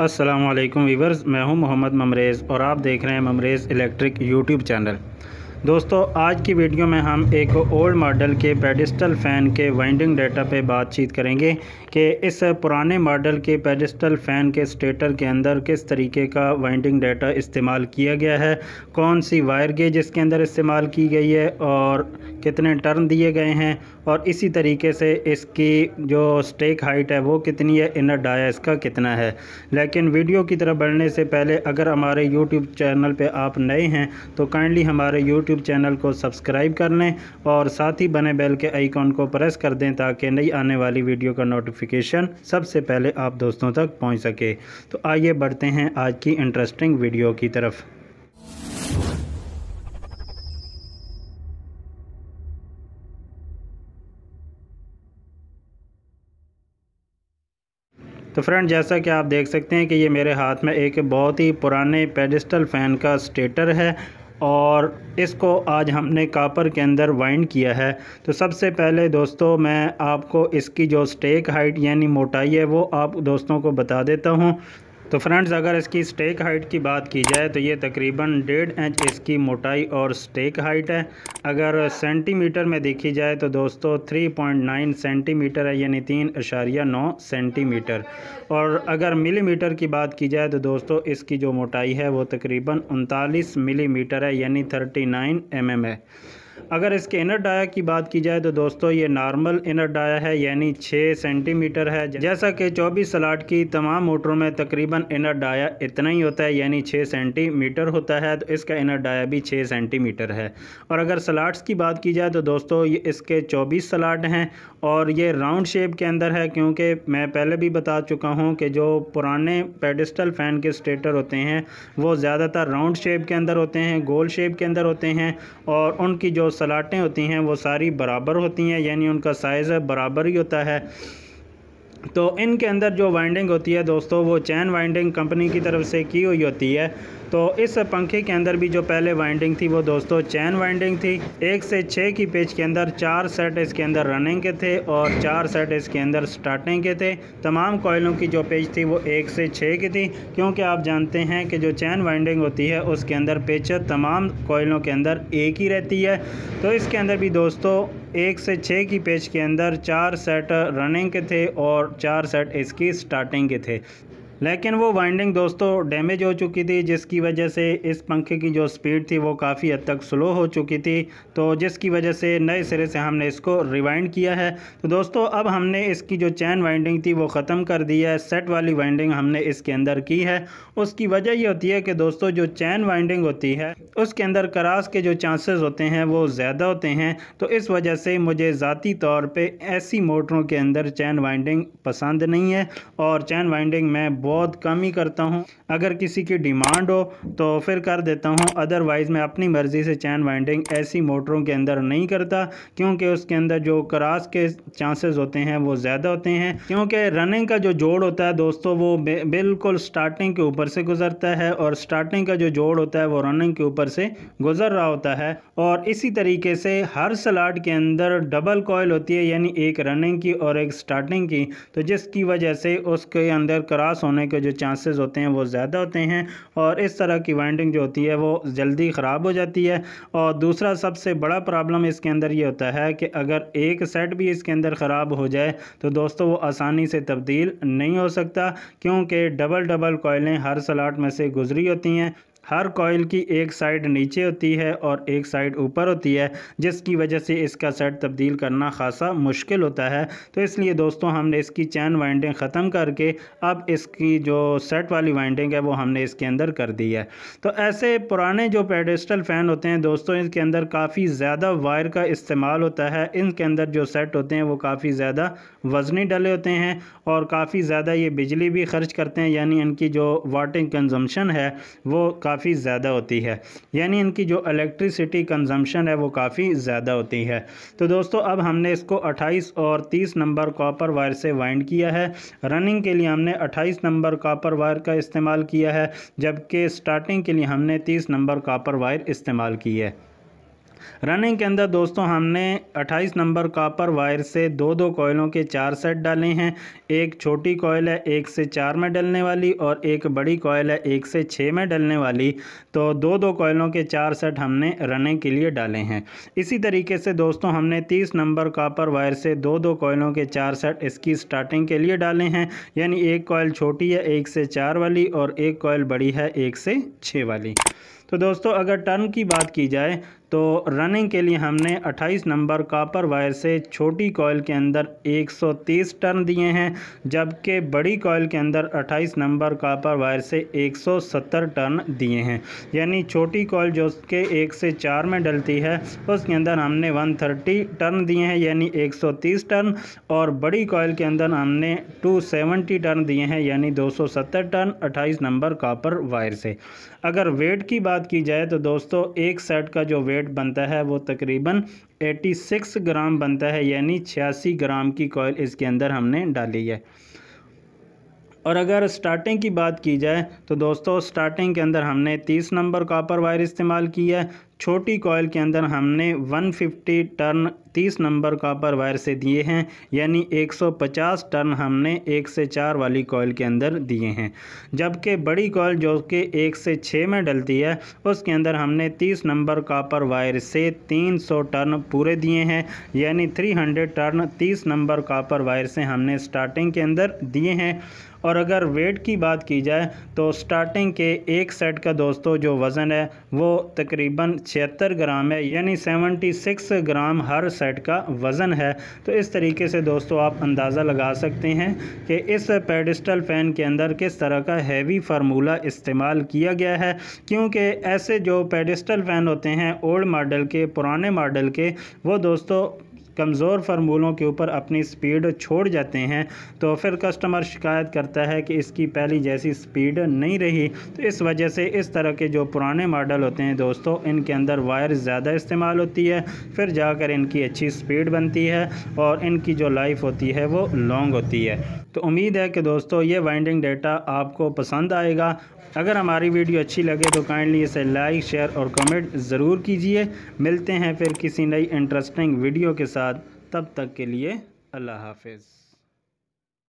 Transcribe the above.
Aslam viewers मैं हूं मोहम्मद ममरेज़ और आप देख रहे हैं ममरेज़ इलेक्ट्रिक यूट्यूब चैनल दोस्तों आज की वीडियो में हम एक ओल्ड मॉडल के पेडिस्टल फ़ैन के वाइंडिंग डाटा पे बातचीत करेंगे कि इस पुराने मॉडल के पेडिस्टल फ़ैन के स्टेटर के अंदर किस तरीके का वाइंडिंग डाटा इस्तेमाल किया गया है कौन सी वायर गेज इसके अंदर इस्तेमाल की गई है और कितने टर्न दिए गए हैं और इसी तरीके से इसकी जो स्टेक हाइट है वो कितनी है इनर डाया इसका कितना है लेकिन वीडियो की तरफ बढ़ने से पहले अगर हमारे यूट्यूब चैनल पर आप नए हैं तो काइंडली हमारे यूट्यूब यूट्यूब चैनल को सब्सक्राइब कर लें और साथ ही बने बेल के आइकॉन को प्रेस कर दें ताकि नई आने वाली वीडियो का नोटिफिकेशन सबसे पहले आप दोस्तों तक पहुँच सके तो आइए बढ़ते हैं आज की इंटरेस्टिंग वीडियो की तरफ तो फ्रेंड जैसा कि आप देख सकते हैं कि ये मेरे हाथ में एक बहुत ही पुराने पेडिस्टल फ़ैन का स्टेटर है और इसको आज हमने कापर के अंदर वाइंड किया है तो सबसे पहले दोस्तों मैं आपको इसकी जो स्टेक हाइट यानी मोटाई है वो आप दोस्तों को बता देता हूँ तो फ्रेंड्स अगर इसकी स्टेक हाइट की बात की जाए तो ये तकरीबन डेढ़ इंच इसकी मोटाई और स्टेक हाइट है अगर सेंटीमीटर में देखी जाए तो दोस्तों 3.9 सेंटीमीटर है यानी तीन अशारिया नौ सेंटीमीटर और अगर मिलीमीटर की बात की जाए तो दोस्तों इसकी जो मोटाई है वो तकरीबन उनतालीस मिलीमीटर है यानी 39 एम mm है अगर इसके इनर डाया की बात की जाए तो दोस्तों ये नॉर्मल इनर डाया है यानी 6 सेंटीमीटर है जैसा कि 24 सलाट की तमाम मोटरों में तकरीबन इनर डाया इतना ही होता है यानी 6 सेंटीमीटर होता है तो इसका इनर डाया भी 6 सेंटीमीटर है और अगर सलाट्स की बात की जाए तो दोस्तों ये इसके चौबीस सलाट हैं और ये राउंड शेप के अंदर है क्योंकि मैं पहले भी बता चुका हूँ कि जो पुराने पेडिस्टल फ़ैन के स्टेटर होते हैं वो ज़्यादातर राउंड शेप के अंदर होते हैं गोल शेप के अंदर होते हैं और उनकी जो सलाटें होती हैं वो सारी बराबर होती हैं यानी उनका साइज़ बराबर ही होता है तो इनके अंदर जो वाइंडिंग होती है दोस्तों वो चैन वाइंडिंग कंपनी की तरफ से की हुई होती है तो इस पंखे के अंदर भी जो पहले वाइंडिंग थी वो दोस्तों चैन वाइंडिंग थी एक से छः की पेज के अंदर चार सेट इसके अंदर रनिंग के थे और चार सेट इसके अंदर स्टार्टिंग के थे तमाम कोयलों की जो पेज थी वो एक से छः की थी क्योंकि आप जानते हैं कि जो चैन वाइंडिंग होती है उसके अंदर पेचर तमाम कोयलों के अंदर एक ही रहती है तो इसके अंदर भी दोस्तों एक से छः की पेज के अंदर चार सेट रनिंग के थे और चार सेट इसकी स्टार्टिंग के थे लेकिन वो वाइंडिंग दोस्तों डैमेज हो चुकी थी जिसकी वजह से इस पंखे की जो स्पीड थी वो काफ़ी हद तक स्लो हो चुकी थी तो जिसकी वजह से नए सिरे से हमने इसको रिवाइंड किया है तो दोस्तों अब हमने इसकी जो चैन वाइंडिंग थी वो ख़त्म कर दी है सेट वाली वाइंडिंग हमने इसके अंदर की है उसकी वजह ये होती है कि दोस्तों जो चैन वाइंडिंग होती है उसके अंदर करास के जो चांसेस होते हैं वो ज़्यादा होते हैं तो इस वजह से मुझे ज़ाती तौर पर ऐसी मोटरों के अंदर चैन वाइंडिंग पसंद नहीं है और चैन वाइंडिंग मैं बहुत कम ही करता हूँ अगर किसी की डिमांड हो तो फिर कर देता हूँ अदरवाइज़ मैं अपनी मर्ज़ी से चैन वाइंडिंग ऐसी मोटरों के अंदर नहीं करता क्योंकि उसके अंदर जो क्रास के चांसेस होते हैं वो ज़्यादा होते हैं क्योंकि रनिंग का जो जोड़ होता है दोस्तों वो बिल्कुल स्टार्टिंग के ऊपर से गुजरता है और स्टार्टिंग का जो जोड़ होता है वो रनिंग के ऊपर से गुजर रहा होता है और इसी तरीके से हर सलाड के अंदर डबल कॉयल होती है यानी एक रनिंग की और एक स्टार्टिंग की तो जिसकी वजह से उसके अंदर क्रास होने होने के जो चांसेस होते हैं वो ज़्यादा होते हैं और इस तरह की वाइंडिंग जो होती है वो जल्दी ख़राब हो जाती है और दूसरा सबसे बड़ा प्रॉब्लम इसके अंदर ये होता है कि अगर एक सेट भी इसके अंदर ख़राब हो जाए तो दोस्तों वो आसानी से तब्दील नहीं हो सकता क्योंकि डबल डबल कोयलें हर सलाट में से गुजरी होती हैं हर कॉयल की एक साइड नीचे होती है और एक साइड ऊपर होती है जिसकी वजह से इसका सेट तब्दील करना खासा मुश्किल होता है तो इसलिए दोस्तों हमने इसकी चैन वाइंडिंग ख़त्म करके अब इसकी जो सेट वाली वाइंडिंग है वो हमने इसके अंदर कर दी है तो ऐसे पुराने जो पेडेस्टल फ़ैन होते हैं दोस्तों इसके अंदर काफ़ी ज़्यादा वायर का इस्तेमाल होता है इनके अंदर जो सेट होते हैं वो काफ़ी ज़्यादा वज़नी डले होते हैं और काफ़ी ज़्यादा ये बिजली भी खर्च करते हैं यानी इनकी जो वाटिंग कंजम्पशन है वो काफ़ी ज़्यादा होती है यानी इनकी जो इलेक्ट्रिसिटी कंजम्पशन है वो काफ़ी ज़्यादा होती है तो दोस्तों अब हमने इसको 28 और 30 नंबर कॉपर वायर से वाइंड किया है रनिंग के लिए हमने 28 नंबर कॉपर वायर का इस्तेमाल किया है जबकि स्टार्टिंग के लिए हमने 30 नंबर कापर वायर इस्तेमाल की है रनिंग के अंदर दोस्तों हमने 28 नंबर कॉपर वायर से दो दो कोयलों के चार सेट डाले हैं एक छोटी कोयल है एक से चार में डलने वाली और एक बड़ी कोयल है एक से छः में डलने वाली तो दो दो कोयलों के चार सेट हमने रनिंग के लिए डाले हैं इसी तरीके से दोस्तों हमने तीस नंबर कापर वायर से दो दो कोयलों के चार सेट इसकी स्टार्टिंग के लिए डाले हैं यानी एक कोयल छोटी है एक से चार वाली और एक कोयल बड़ी है एक से छः वाली तो दोस्तों अगर टर्न की बात की जाए तो रनिंग के लिए हमने 28 नंबर कॉपर वायर से छोटी कॉयल के अंदर 130 टर्न दिए हैं जबकि बड़ी कॉयल के अंदर 28 नंबर कॉपर वायर से 170 टर्न दिए हैं यानी छोटी कॉयल जो उसके एक से चार में डलती है उसके अंदर हमने 130 टर्न दिए हैं यानी 130 टर्न और बड़ी कॉयल के अंदर हमने 270 टर्न दिए हैं यानी 270 टर्न 28 नंबर कापर वायर से अगर वेट की बात बात की जाए तो दोस्तों एक सेट का जो वेट बनता है वो तकरीबन 86 ग्राम बनता है यानी छियासी ग्राम की कोयल इसके अंदर हमने डाली है और अगर स्टार्टिंग की बात की जाए तो दोस्तों स्टार्टिंग के अंदर हमने 30 नंबर कॉपर वायर इस्तेमाल किया है छोटी कॉयल के अंदर हमने 150 टर्न 30 नंबर कॉपर वायर से दिए हैं यानी 150 टर्न हमने एक से चार वाली कॉयल के अंदर दिए हैं जबकि बड़ी कॉयल जो कि एक से छः में डलती है उसके अंदर हमने 30 नंबर कॉपर वायर से 300 टर्न पूरे दिए हैं यानी 300 टर्न 30 नंबर कॉपर वायर से हमने स्टार्टिंग के अंदर दिए हैं और अगर वेट की बात की जाए तो स्टार्टिंग के एक सेट का दोस्तों जो वज़न है वो तकरीबन छिहत्तर ग्राम है यानी सेवेंटी सिक्स ग्राम हर सेट का वज़न है तो इस तरीके से दोस्तों आप अंदाज़ा लगा सकते हैं कि इस पेडिस्टल फ़ैन के अंदर किस तरह का हैवी फार्मूला इस्तेमाल किया गया है क्योंकि ऐसे जो पेडिस्टल फ़ैन होते हैं ओल्ड मॉडल के पुराने मॉडल के वो दोस्तों कमज़ोर फार्मूलों के ऊपर अपनी स्पीड छोड़ जाते हैं तो फिर कस्टमर शिकायत करता है कि इसकी पहली जैसी स्पीड नहीं रही तो इस वजह से इस तरह के जो पुराने मॉडल होते हैं दोस्तों इनके अंदर वायर ज़्यादा इस्तेमाल होती है फिर जाकर इनकी अच्छी स्पीड बनती है और इनकी जो लाइफ होती है वो लॉन्ग होती है तो उम्मीद है कि दोस्तों ये वाइंडिंग डेटा आपको पसंद आएगा अगर हमारी वीडियो अच्छी लगे तो काइंडली इसे लाइक शेयर और कमेंट ज़रूर कीजिए मिलते हैं फिर किसी नई इंटरेस्टिंग वीडियो के साथ साथ तब तक के लिए अल्लाह हाफिज़